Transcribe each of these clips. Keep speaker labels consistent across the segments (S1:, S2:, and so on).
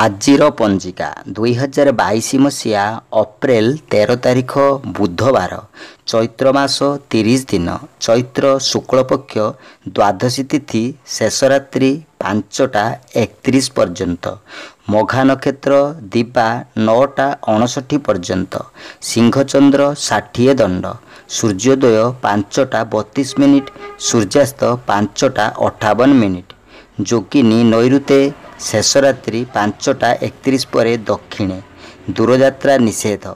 S1: ଆଜିର ପଞ୍ଜିକା ଦୁଇହଜାର ବାଇଶ ମସିହା ଅପ୍ରେଲ ତେର ତାରିଖ ବୁଧବାର ଚୈତ୍ର ମାସ ତିରିଶ ଦିନ ଚୈତ୍ର ଶୁକ୍ଳପକ୍ଷ ଦ୍ୱାଦଶୀ ତିଥି ଶେଷ ରାତ୍ରି ପାଞ୍ଚଟା ଏକତିରିଶ ପର୍ଯ୍ୟନ୍ତ ମଘା ନକ୍ଷତ୍ର ଦିବା ନଅଟା ଅଣଷଠି ପର୍ଯ୍ୟନ୍ତ ସିଂହଚନ୍ଦ୍ର ଷାଠିଏ ଦଣ୍ଡ ସୂର୍ଯ୍ୟୋଦୟ ପାଞ୍ଚଟା ବତିଶ ମିନିଟ୍ ସୂର୍ଯ୍ୟାସ୍ତ ପାଞ୍ଚଟା ଅଠାବନ ମିନିଟ୍ ଯୋଗିନୀ ନୈଋତେ ଶେଷ ରାତ୍ରି ପାଞ୍ଚଟା ଏକତିରିଶ ପରେ ଦକ୍ଷିଣେ ଦୂରଯାତ୍ରା ନିଷେଧ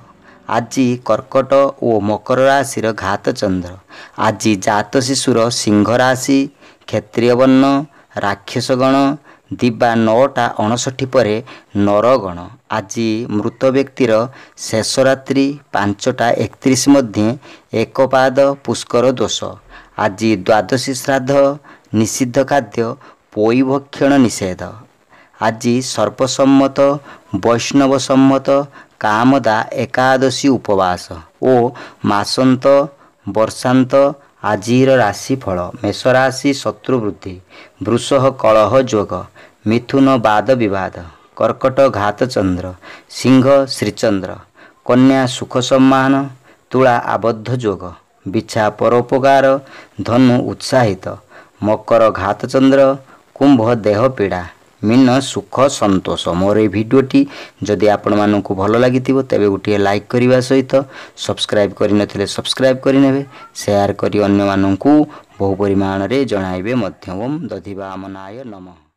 S1: ଆଜି କର୍କଟ ଓ ମକର ରାଶିର ଘାତ ଚନ୍ଦ୍ର ଆଜି ଜାତ ଶିଶୁର ସିଂହ ରାଶି କ୍ଷତ୍ରିୟବର୍ଣ୍ଣ ରାକ୍ଷସଗଣ ଦିବା ନଅଟା ଅଣଷଠି ପରେ ନରଗଣ ଆଜି ମୃତ ବ୍ୟକ୍ତିର ଶେଷ ରାତ୍ରି ପାଞ୍ଚଟା ଏକତିରିଶ ମଧ୍ୟ ଏକ ପାଦ ପୁଷ୍କର ଦୋଷ ଆଜି ଦ୍ୱାଦଶୀ ଶ୍ରାଦ୍ଧ ନିଷିଦ୍ଧ ଖାଦ୍ୟ ପୈଭକ୍ଷଣ ନିଷେଧ ଆଜି ସର୍ବସମ୍ମତ ବୈଷ୍ଣବସମ୍ମତ କାମଦା ଏକାଦଶୀ ଉପବାସ ଓ ମାସନ୍ତ ବର୍ଷାନ୍ତ ଆଜିର ରାଶିଫଳ ମେଷରାଶି ଶତ୍ରୁବୃଦ୍ଧି ବୃଷଃ କଳହ ଯୋଗ ମିଥୁନ ବାଦ ବିବାଦ କର୍କଟ ଘାତଚନ୍ଦ୍ର ସିଂହ ଶ୍ରୀଚନ୍ଦ୍ର କନ୍ୟା ସୁଖ ସମ୍ମାନ ତୁଳା ଆବଦ୍ଧ ଯୋଗ ବିଛା ପରୋପକାର ଧନୁ ଉତ୍ସାହିତ ମକର ଘାତଚନ୍ଦ୍ର କୁମ୍ଭ ଦେହ ପୀଡ଼ା ମିନ ସୁଖ ସନ୍ତୋଷ ମୋର ଏହି ଭିଡ଼ିଓଟି ଯଦି ଆପଣମାନଙ୍କୁ ଭଲ ଲାଗିଥିବ ତେବେ ଗୋଟିଏ ଲାଇକ୍ କରିବା ସହିତ ସବସ୍କ୍ରାଇବ୍ କରିନଥିଲେ ସବସ୍କ୍ରାଇବ୍ କରିନେବେ ସେୟାର କରି ଅନ୍ୟମାନଙ୍କୁ ବହୁ ପରିମାଣରେ ଜଣାଇବେ ମଧ୍ୟ ଓମ୍ ଦଧିବା ଆମ ନାୟ ନମଃ